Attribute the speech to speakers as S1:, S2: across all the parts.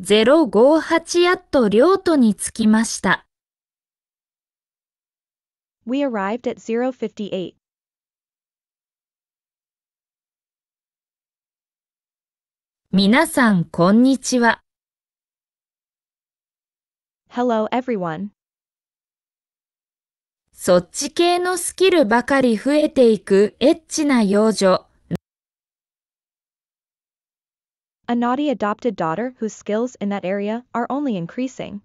S1: 058やっと両都に着きました。We arrived at
S2: 058.
S1: 皆さん、こんにちは。Hello, everyone. そっち系のスキルばかり増えていくエッチな幼女。
S2: a naughty adopted daughter whose skills in that area are only increasing.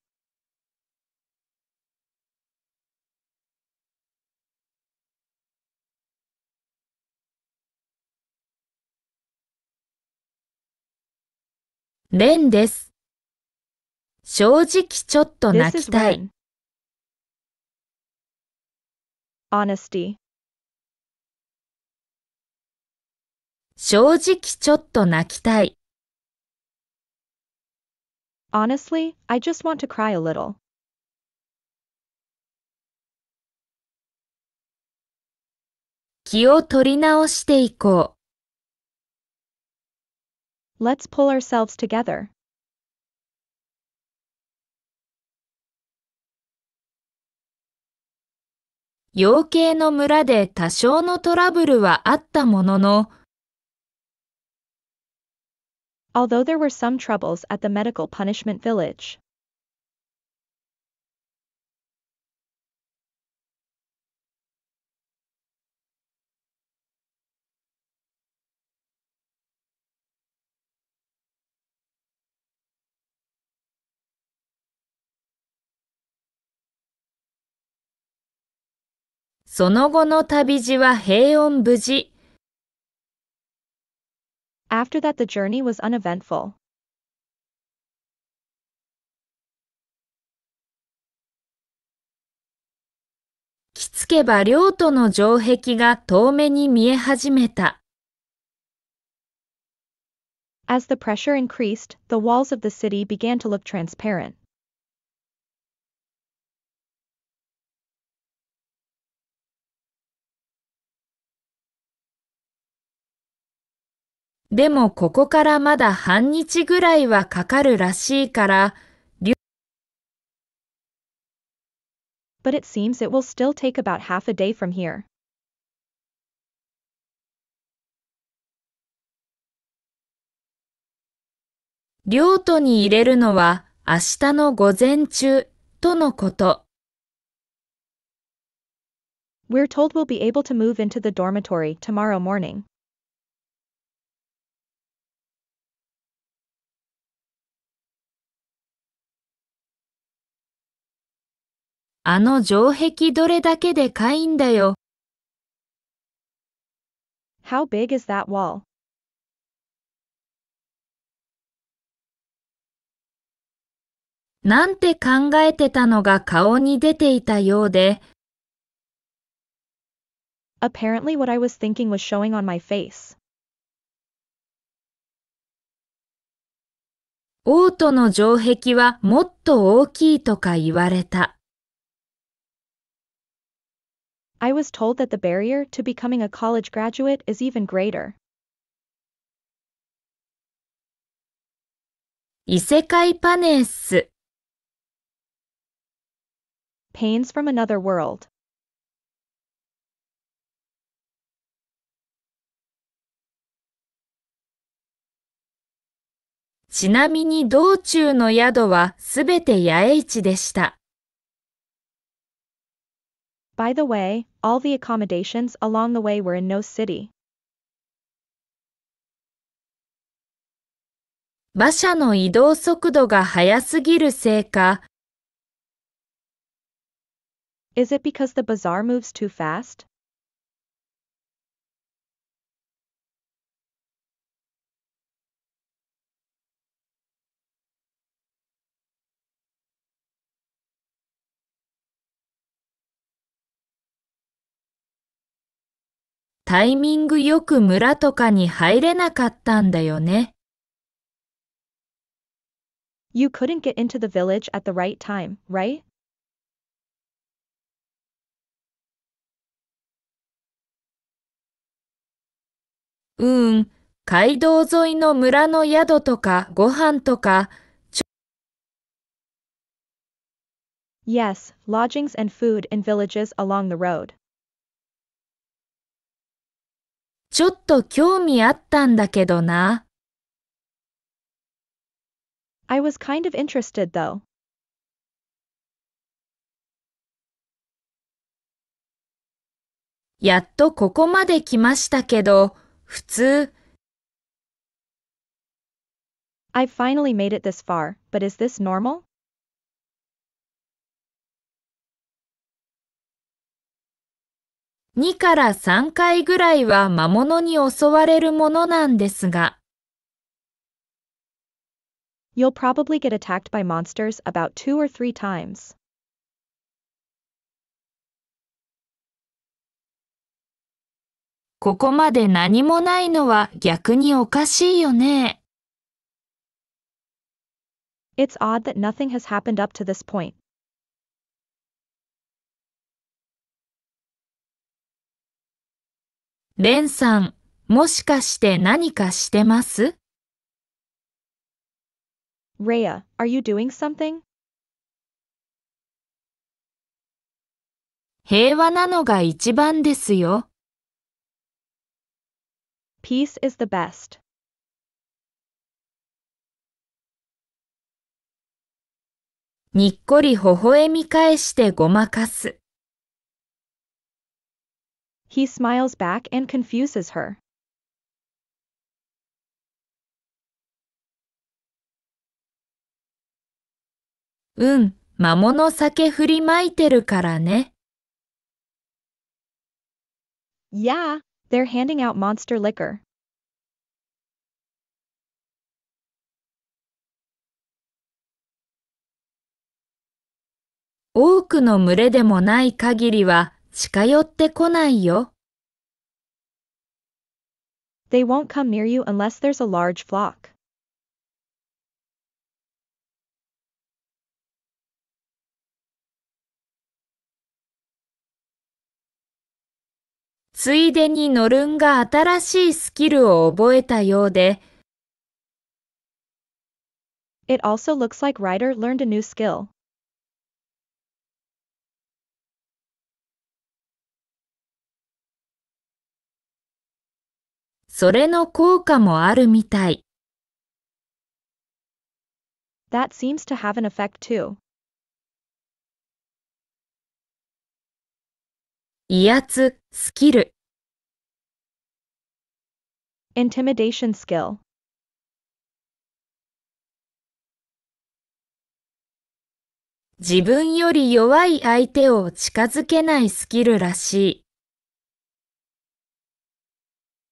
S1: Ren です。正直ちょっと泣きたい。
S2: Honesty 正直ちょっと泣きたい。Honestly, I just want to
S1: cry a little.
S2: Let's pull ourselves together.
S1: Yokei mura 養鶏の村で多少のトラブルはあったものの、
S2: although there were some troubles at the medical punishment village.
S1: その後の旅路は平穏無事。
S2: after that the journey was uneventful. Kitsuke the pressure increased, the walls of the city began to look transparent.
S1: でもここからまだ半日ぐらいはかかるらしいから、But it seems it will still take about half a day from here. 領土に入れるのは明日の午前中とのこと。We're
S2: told we'll be able to move into the dormitory tomorrow morning.
S1: あの城壁どれだけでかいんだよ。How big is that wall? なんて考えてたのが顔に出ていたようで。
S2: Apparently what I was thinking was showing on my face.
S1: 王都の城壁はもっと大きいとか言われた。I was
S2: told that the barrier to becoming a college graduate is even greater. 異世界パネンス Pains from another world.
S1: ちなみに道中の宿はすべて野営地でした。By the way, all the
S2: accommodations along the way were in no city.
S1: Is it because the bazaar moves too fast? タイミングよく村とかに入れなかったんだよね。You couldn't get into the village at the
S2: right time, right?
S1: うん、街道沿いの村の宿とかご飯とか、Yes, lodgings
S2: and food in villages along the
S1: road. ちょっと興味あったんだけどな。I was kind of interested though. やっとここまで来ましたけど、普通。
S2: I've finally made it this far, but is this normal?
S1: 2から3回ぐらいは魔物に襲われるものなんですが。You'll probably get attacked by monsters about two or three times. ここまで何もないのは逆におかしいよね。It's odd that nothing has happened up to this point. レンさん、もしかして何かしてますレ a y are you doing something? 平和なのが一番ですよ。Peace is the best. にっこり微笑み返してごまかす。
S2: he smiles back and confuses her.
S1: Um, 桃の酒振りまいてるからね。Yeah, they're handing out monster liquor. 多くの群れでもない限りは近寄ってこないよ。They won't come near you unless there's a
S2: large flock.
S1: ついでにノルンが新しいスキルを覚えたようで。It also looks like Ryder learned a new skill. それの効果もあるみた
S2: い。That seems to have an effect too. 威圧、スキル。intimidation skill.
S1: 自分より弱い相手を近づけないスキルらしい。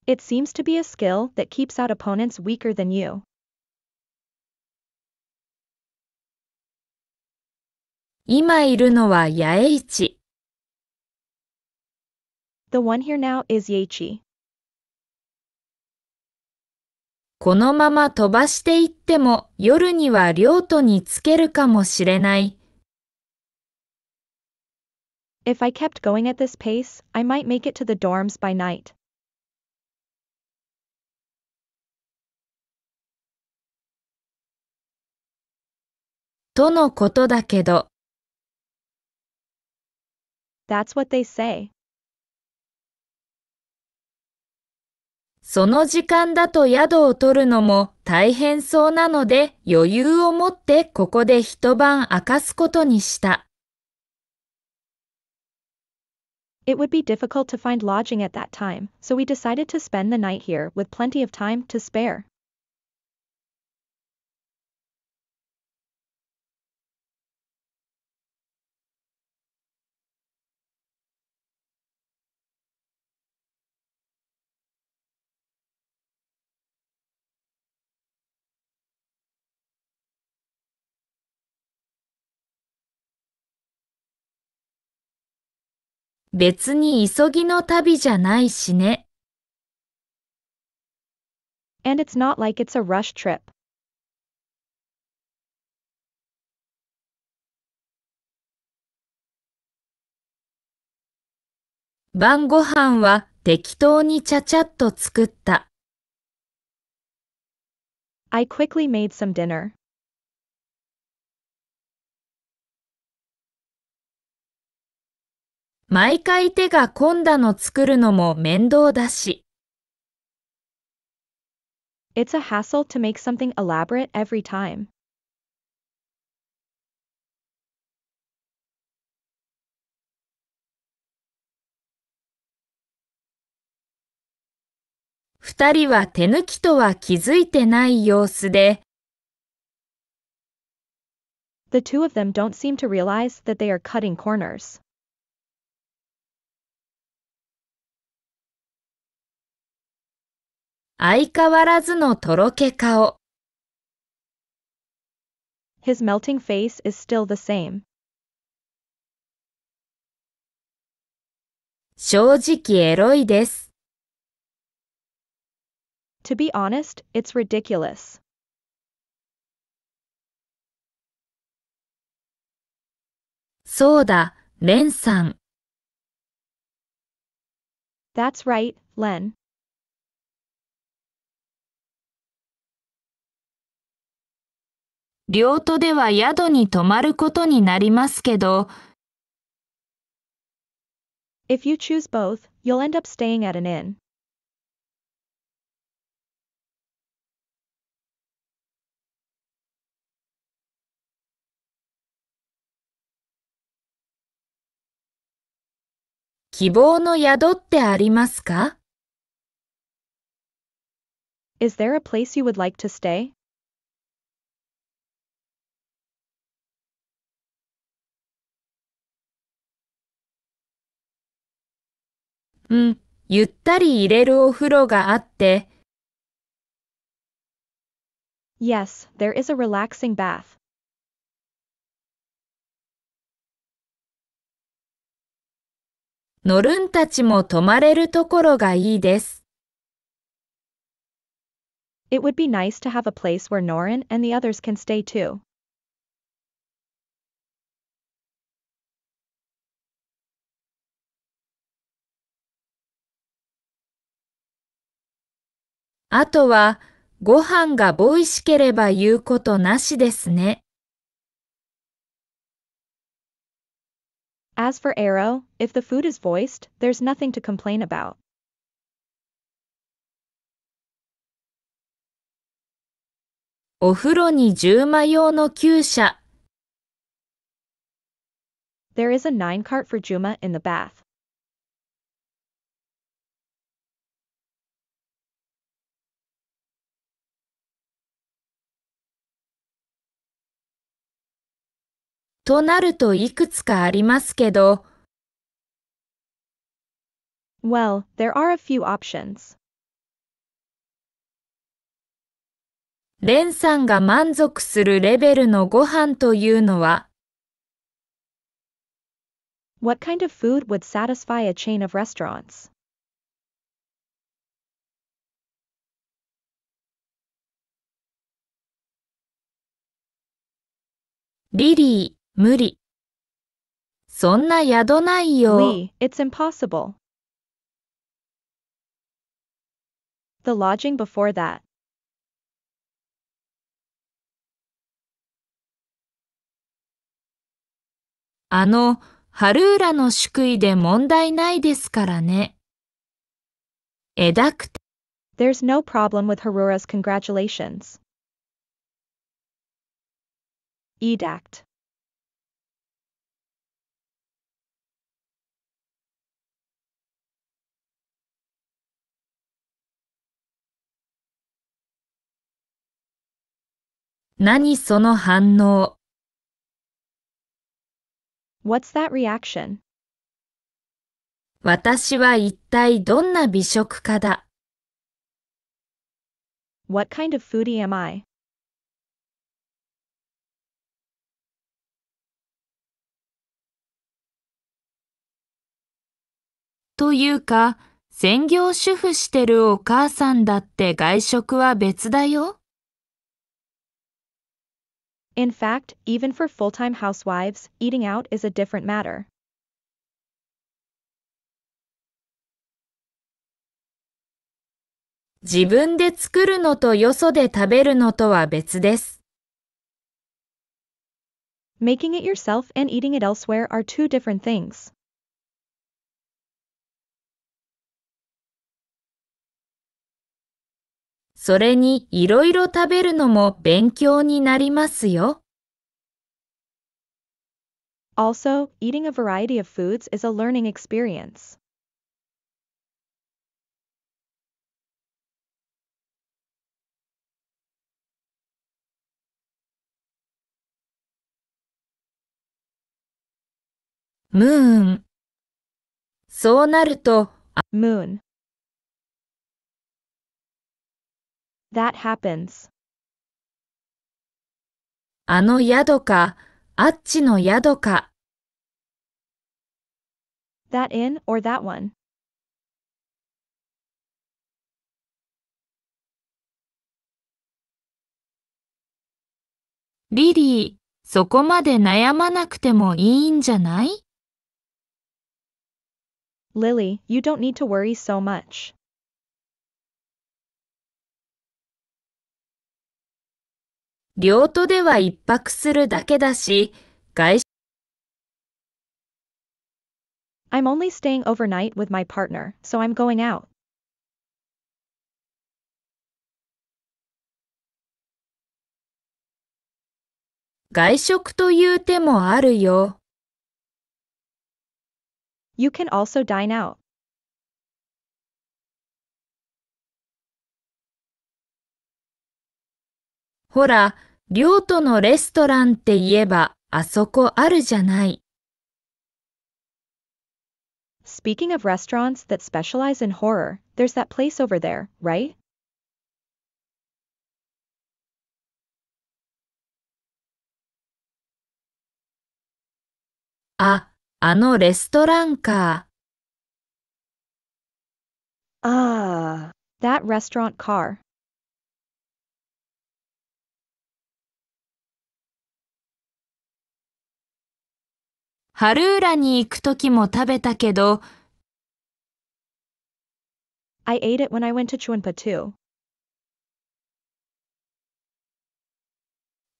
S1: It seems to be a skill that keeps out opponents weaker than you. The
S2: one here now is Yeichi.
S1: このまま飛ばしていっても夜には両都につけるかもしれない。If I kept going at
S2: this pace, I might make it to the dorms by night. とのことだけ
S1: ど。That's what they say. その時間だと宿を取るのも大変そうなので余裕を持ってここで一晩明かすことにした。It would be difficult
S2: to find lodging at that time, so we decided to spend the night here with plenty of time to spare.
S1: 別に急ぎの旅じゃないしね。And it's not
S2: like it's a rush trip.
S1: 晩ご飯は適当にちゃちゃっと作った。
S2: I quickly made some dinner.
S1: 毎回手が込んだの作るのも面倒だし。It's a
S2: hassle to make something elaborate every time.
S1: 人は手抜きとは気づいてない様子で、The two of them don't
S2: seem to realize that they are cutting corners.
S1: 相変わらずのとろけ顔。His melting face is still the
S2: same. 正直エロいです。To be honest, it's
S1: ridiculous. そうだ、レンさん。
S2: That's right, Len.
S1: 両都では宿に泊まることになりますけど、If you choose both,
S2: you'll end up staying at an inn.
S1: 希望の宿ってありますか Is there a place you
S2: would like to stay?
S1: ん、ゆったり入れるお風呂があって。
S2: Yes, there is a relaxing bath.
S1: のるんたちも泊まれるところがいいです。It would be
S2: nice to have a place where Norin and the others can stay too.
S1: あとは、ご飯がボイしければ言うことなしですね。
S2: As for Arrow, if the food is voiced, there's nothing to
S1: complain about.
S2: There is a 9 cart for Juma in the bath.
S1: となるといくつかありますけど。Well, there are a few options. レンさんが満足するレベルのご飯というのは What kind of food would satisfy a chain of restaurants? リリ無理。そんな宿ないよ。Lee, it's impossible.
S2: The lodging before that.
S1: あの、ハルーラの宿 a で問題ないですからね。m o n d There's no problem with Harura's congratulations.
S2: Edict
S1: 何その反応 What's that reaction? 私は一体どんな美食家だ What kind of
S2: foodie am I?
S1: というか、専業主婦してるお母さんだって外食は別だよ。In fact, even for full-time housewives,
S2: eating out is a different matter.
S1: Making it yourself
S2: and eating it elsewhere are two different things.
S1: それにいろいろ食べるのも勉強になりますよ。
S2: Also, eating a variety of foods is a learning experience.
S1: ムーンそうなると、Moon. That happens. あの宿か、あっちの宿か。That inn or that one. リリー、そこまで悩まなくてもいいんじゃない Lily, you don't need to worry so much. 両都では一泊するだけだし、外食。
S2: I'm only staying overnight with my partner, so I'm going out. 外食という手もあるよ。You can also dine out.
S1: ほら、両都のレストランって言えばあそこあるじゃない。Speaking of restaurants that
S2: specialize in horror, there's that place over there, right?
S1: あ、あのレストランか。
S2: ああ、that restaurant car.
S1: 春浦に行くときも食べたけど、I ate it when I went to Chuanpa too.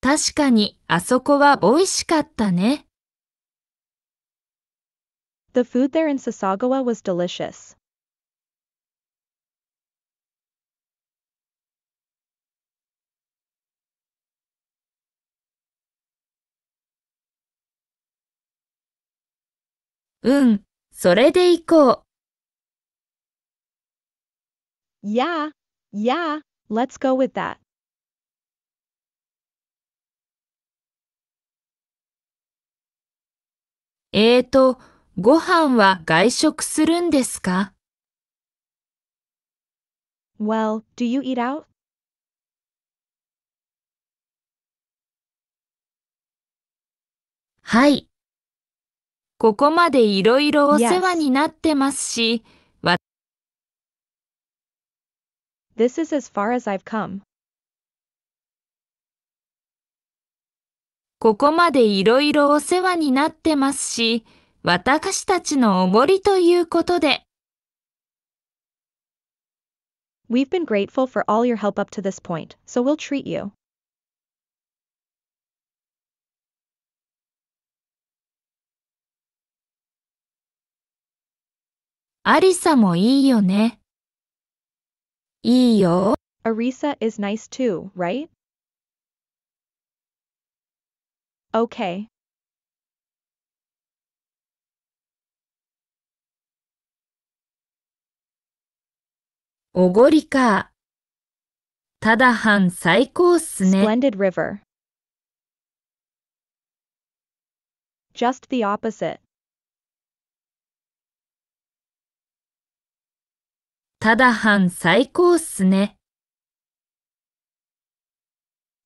S1: 確かにあそこは美味しかったね。
S2: The food there in Sasagawa was delicious.
S1: うん、それで行こ
S2: う。Yeah, yeah, let's go with that.
S1: えーと、ご飯は外食するんですか ?Well, do you eat out? はい、ここまでいろいろお世話になってますし、わ This is as far as I've come. ここまでいろいろお世話になってますし、私たちのおごりということで。We've been grateful for all your help up to this point, so we'll
S2: treat you. アリサもいいよね。いいよ。Arisa is nice too, right? Okay.
S1: Ogorika. Tadahan saikou Splendid river.
S2: Just the opposite.
S1: ただ半最高っすね。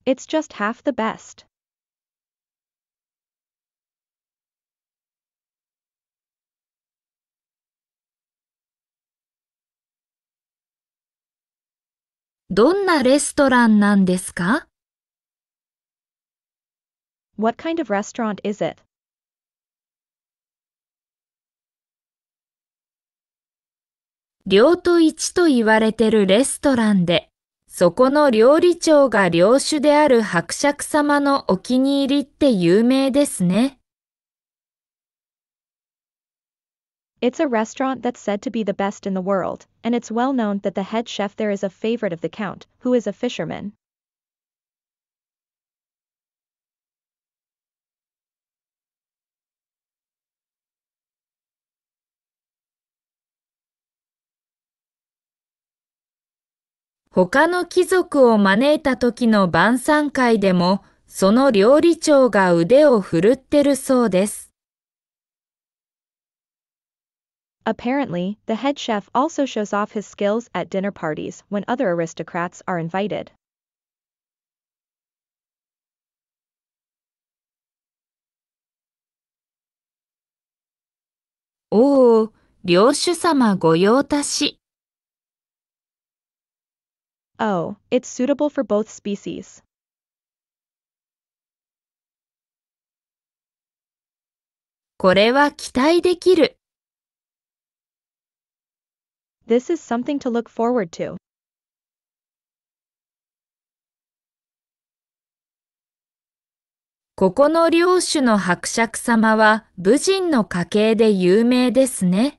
S1: It's just half the best. どんなレストランなん
S2: ですか ?What kind of restaurant is it?
S1: 両都一と言われてるレストランで、そこの料理長が領主である伯爵様のお気に入りって有名ですね。It's a restaurant that's said to be the best
S2: in the world, and it's well known that the head chef there is a favorite of the count, who is a fisherman.
S1: 他の貴族を招いた時の晩餐会でも、その料理長が腕を振るってるそうです。Apparently, the head chef
S2: also shows off his skills at dinner parties when other aristocrats are invited.
S1: おお、領主様御用達。Oh, it's suitable for both species.
S2: This is something to look forward to.
S1: ここの領主の伯爵様は武人の家系で有名ですね。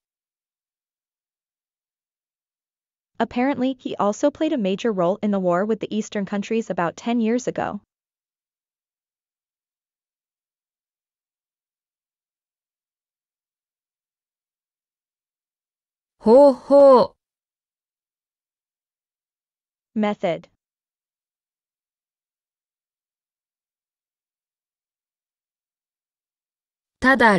S1: Apparently,
S2: he also played a major role in the war with the eastern countries about 10 years ago.
S1: Ho ho. Method. Tada,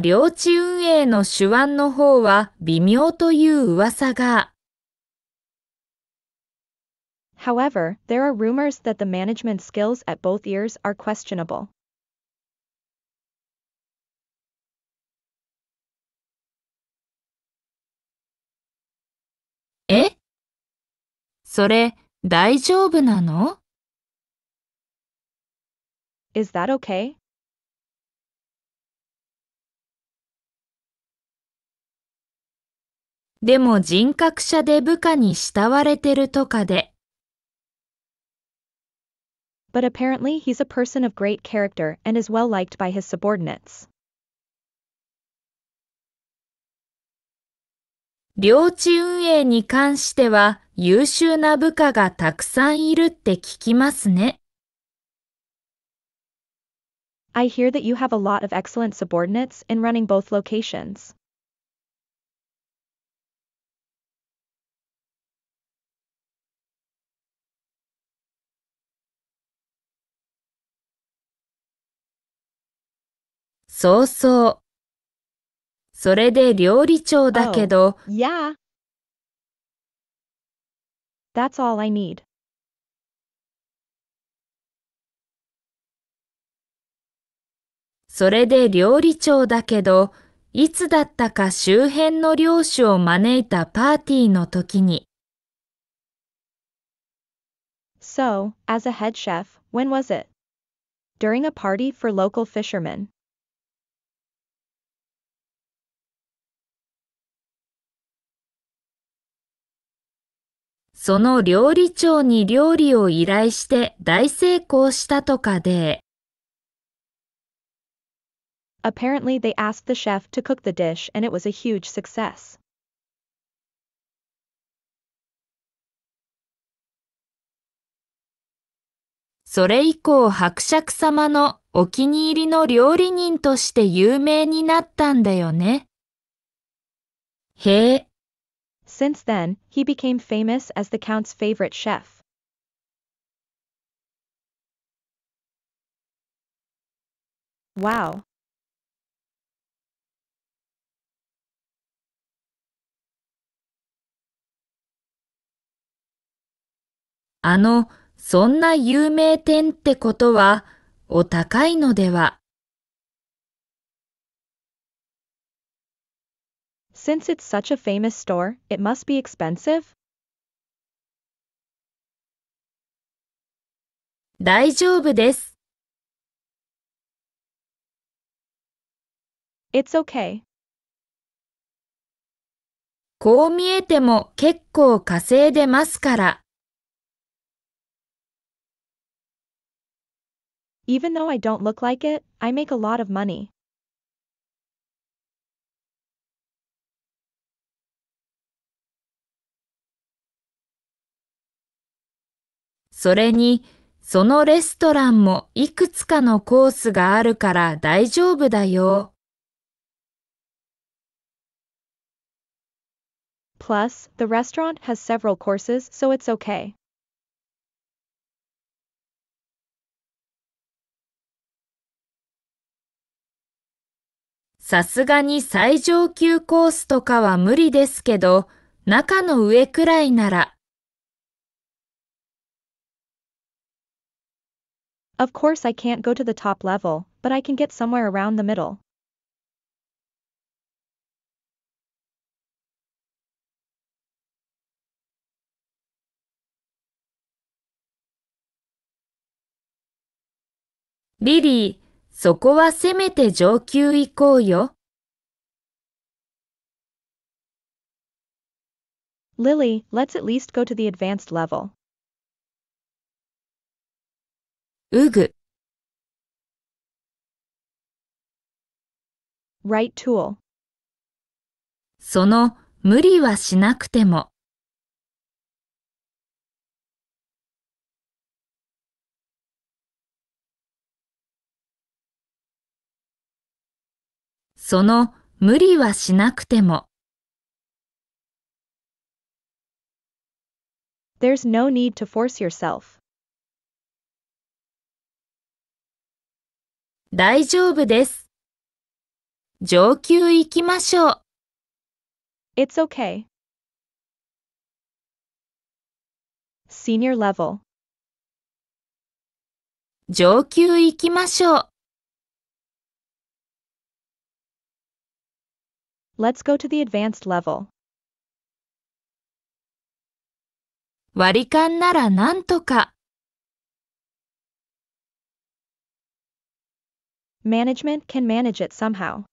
S2: However, there are rumors that the management skills at both ears are questionable.
S1: Eh? それ、大丈夫なの Is that okay? でも人格者で部下に慕われてるとかで
S2: but apparently he's a person of great character and is well liked by his subordinates.
S1: 領地運営に関しては優秀な部下がたくさんいるって聞きますね。
S2: I hear that you have a lot of excellent subordinates in running both locations.
S1: そうそう。それで料理長だけど。Oh, yeah. That's all I need. それで料理長だけど、いつだったか周辺の領主を招いたパーティーの時に。
S2: So, as a head chef, when was it? During a party for local fishermen.
S1: その料理長に料理を依頼して大成功したとかで。
S2: Apparently they asked the chef to cook the dish and it was a huge
S1: success. それ以降伯爵様のお気に入りの料理人として有名になったんだよね。
S2: へえ。Since then, he became famous as the Count's favorite chef. Wow. Wow!
S1: 「あの、そんな有名店ってことは、お高いのでは?」
S2: Since it's such a famous store, it must be expensive? 大丈夫です。
S1: It's okay. こう見えても結構稼いでますから。Even though I don't look
S2: like it, I make a lot of money.
S1: それに、そのレストランもいくつかのコースがあるから大丈夫だよ。
S2: Plus, the restaurant has several courses, so it's okay.
S1: さすがに最上級コースとかは無理ですけど、中の上くらいなら Of course I can't go to the top
S2: level, but I can get somewhere around the middle.
S1: Lily, そこはせめて上級行こうよ。
S2: Lily, let's at least go to the advanced level. うぐ right tool
S1: その無理はしなくてもその無理はしなくても There's no need to force yourself. 大丈夫です。上級行きましょう。It's okay.
S2: Senior level. 上級行きましょう。Let's go to the
S1: advanced level. 割り勘ならなんとか。
S2: Management can manage it somehow.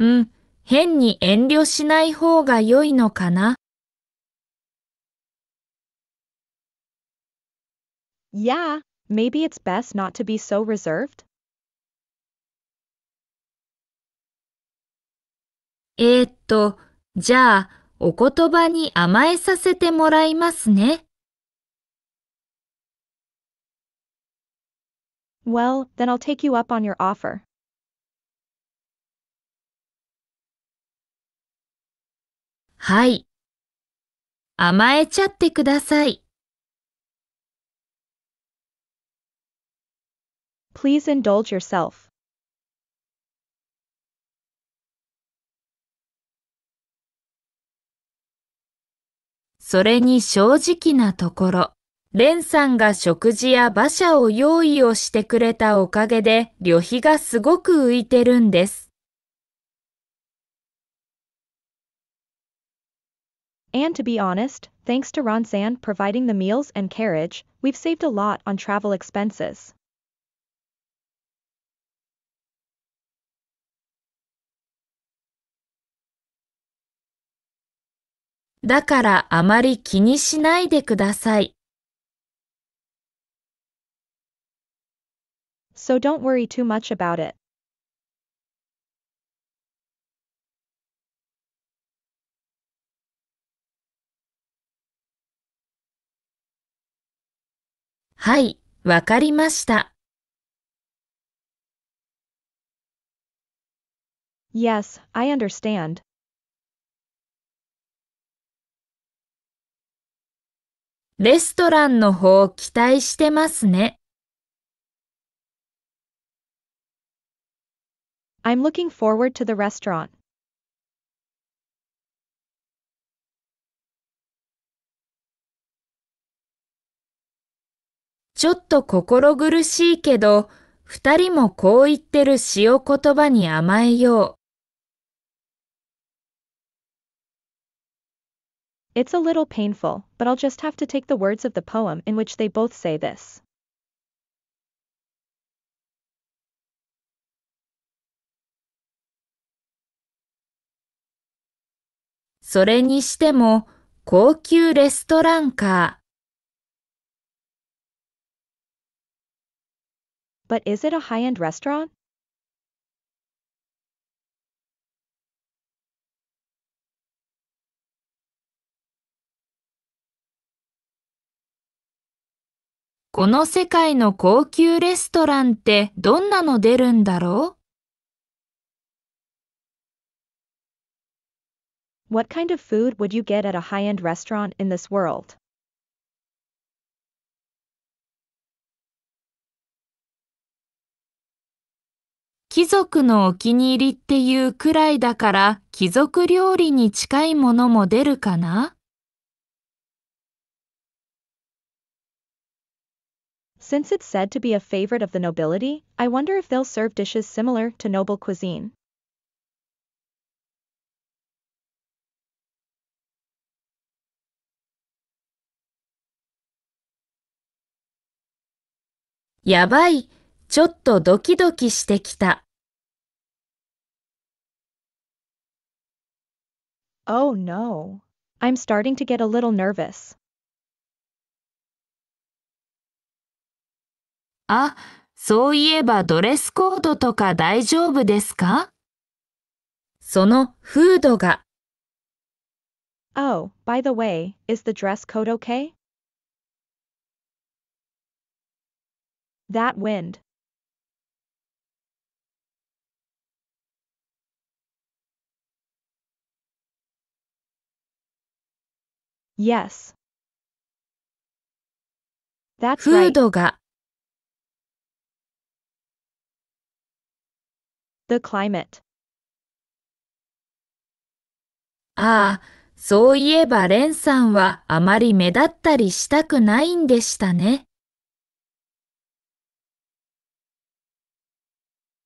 S1: Mm, 変に遠慮しない方が良いのかな
S2: Yeah, maybe it's best not to be so reserved.
S1: えー、っと、じゃあ、お言葉に甘えさせてもらいますね。Well, then I'll take you up
S2: on your offer.
S1: Hi. 甘えちゃってください。Please indulge yourself. それに正直なところ。蓮さんが食事や馬車を用意をしてくれたおかげで旅費がすごく浮いてるんです。
S2: And to be honest, thanks to Ron San providing the meals and carriage, we've saved a lot on travel expenses.
S1: だからあまり気にしないでください。So don't worry too
S2: much about it.
S1: Hi, わかりました。
S2: Yes, I understand.
S1: レストランの方期待してますね。
S2: I'm looking forward to the restaurant. It's a little painful, but I'll just have to take the words of the poem in which they both say this.
S1: それにしても高級レストランか。But is it a high-end restaurant? この世界の高級レストランってどんなの出るんだろう
S2: What kind of food would you get at a high-end restaurant in this world? Since it's said to be a favorite of the nobility, I wonder if they'll serve dishes similar to noble cuisine.
S1: やばい、ちょっとドキドキしてきた。
S2: Oh no, I'm starting to get a little nervous.
S1: あ、そういえばドレスコードとか大丈夫ですかそのフードが。
S2: Oh, by the way, is the dress code okay? That wind. Yes. That's フードが
S1: The climate. ああ、そういえばレンさんはあまり目立ったりしたくないんでしたね。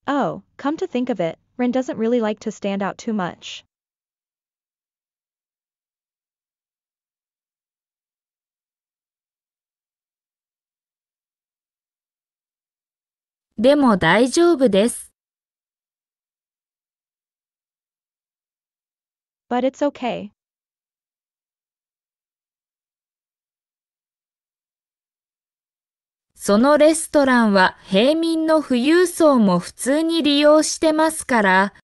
S2: Oh, come to think of it, Rin doesn't really like to stand out too much.
S1: But it's okay. そのレストランは平民の富裕層も普通に利用してますから。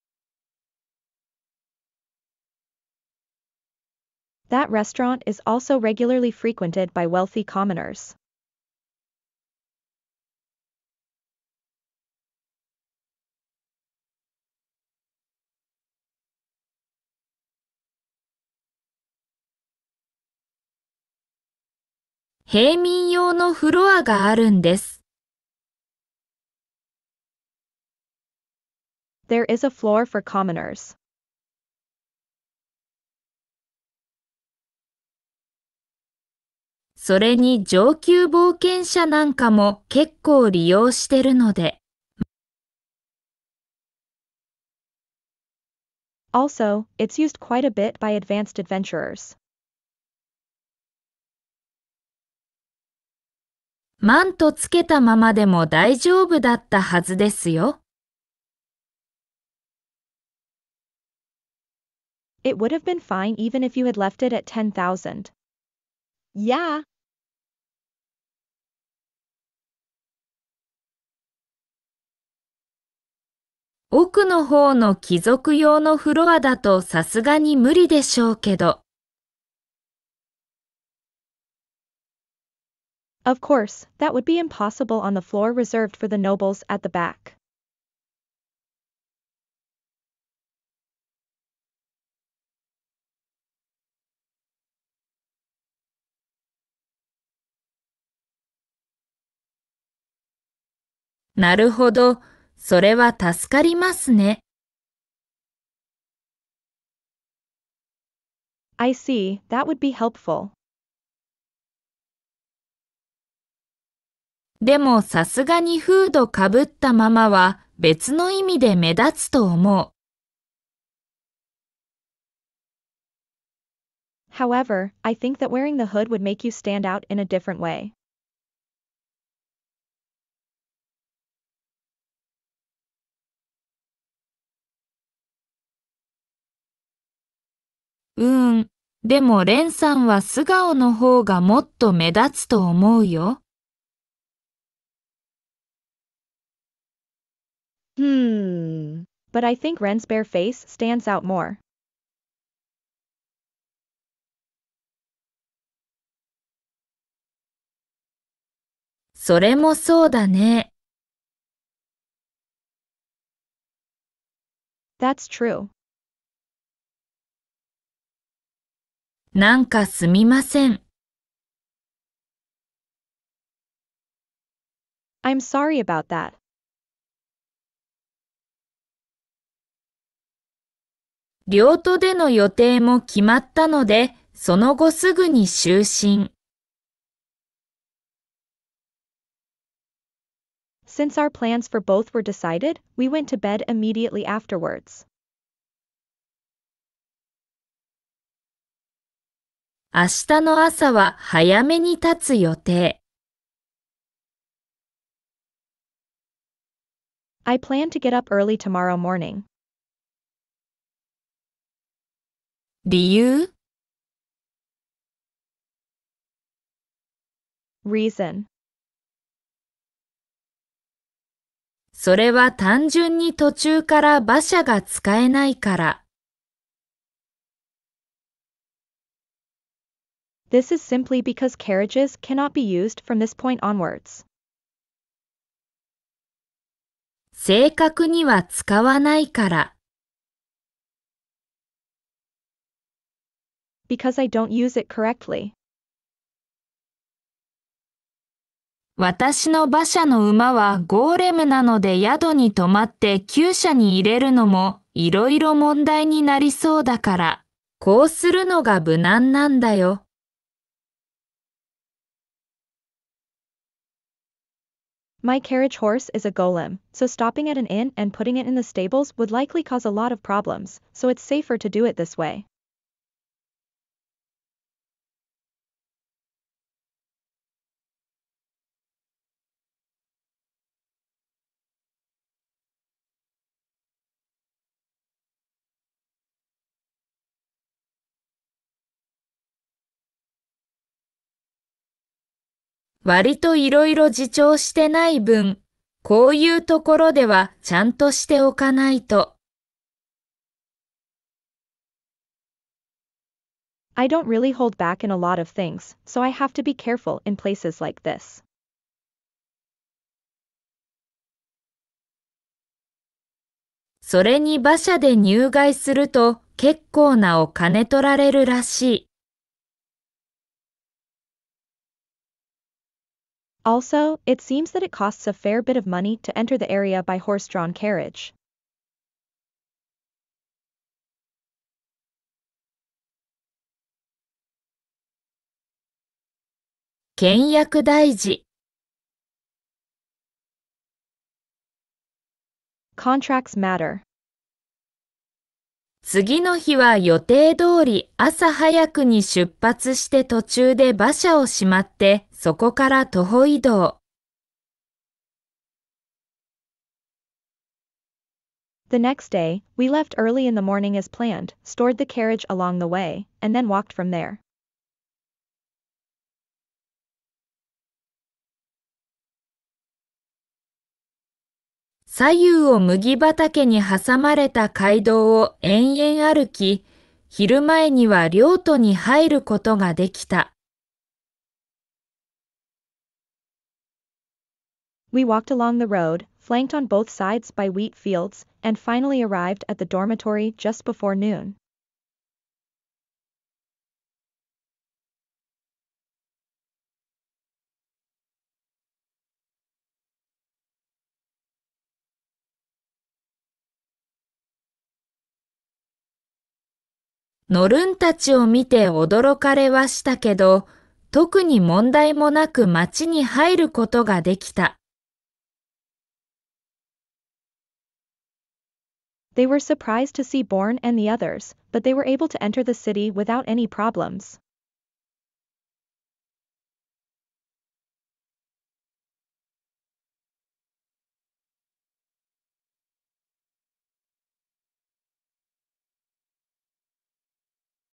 S2: That restaurant is also regularly frequented by wealthy commoners.
S1: 平民用のフロアがあるんです。
S2: There is a floor for commoners.
S1: それに上級冒険者なんかも結構利用してるので。Also, it's used quite a
S2: bit by advanced adventurers.
S1: マントつけたままでも大丈夫だったはずですよ。It would have
S2: been fine even if you had left it at 10,000. Yeah.
S1: 奥の方の貴族用のフロアだとさすがに無理でしょうけど。
S2: Of course, that would be impossible on the floor reserved for the nobles at the back.
S1: Naruhodo, I see, that would be helpful. でもさすがにフードかぶったままは別の意味で目立つと思う。
S2: However, I think that wearing the hood would make you stand out
S1: in a different way. うーん、でもレンさんは素顔の方がもっと目立つと思うよ。
S2: Hmm. But I think Ren's bare face stands out more.
S1: That's true.
S2: なんかすみません。I'm sorry about that.
S1: 両都での予定も決まったので、その後すぐに就寝。
S2: Since our plans
S1: for both were decided,
S2: we went to bed immediately afterwards.
S1: 明日の朝は早めに立つ予定。I plan
S2: to get up early tomorrow morning. 理由
S1: reason それは単純に途中から馬車が使えないから。This is simply because carriages cannot be
S2: used from this point onwards. 正確には使わないから。because I don't use it correctly.
S1: 私の馬車の馬はゴーレムなので宿に泊まって厩舎に入れるのもいろいろ問題になりそうだから、こうするのが無難なんだよ。
S2: My carriage horse is a golem, so stopping at an inn and putting it in the stables would likely cause a lot of problems, so it's safer to do it this way.
S1: 割といろいろ自重してない分、こういうところではちゃんとしておかないと。
S2: I don't really hold back in a lot of things, so I have to be careful in places
S1: like this. それに馬車で入外すると結構なお金取られるらしい。
S2: Also, it seems that it costs a fair bit of money to enter the area by horse-drawn carriage. Contracts matter.
S1: 次の日は予定通り朝早くに出発して途中で馬車をしまってそこから徒歩移動。
S2: The next day, we left early in the morning as planned, stored the carriage along the way, and then walked from there.
S1: 左右を麦畑に挟まれた街道を延々歩き、昼前には領土に入ることができた。
S2: We walked along the road, flanked on both sides by wheat fields, and finally arrived at the dormitory just before noon.
S1: のるんたちを見て驚かれはしたけど、特に問題もなく町に入ることができた。
S2: They were surprised to see Bourne and the others, but they were able to enter the city without any problems.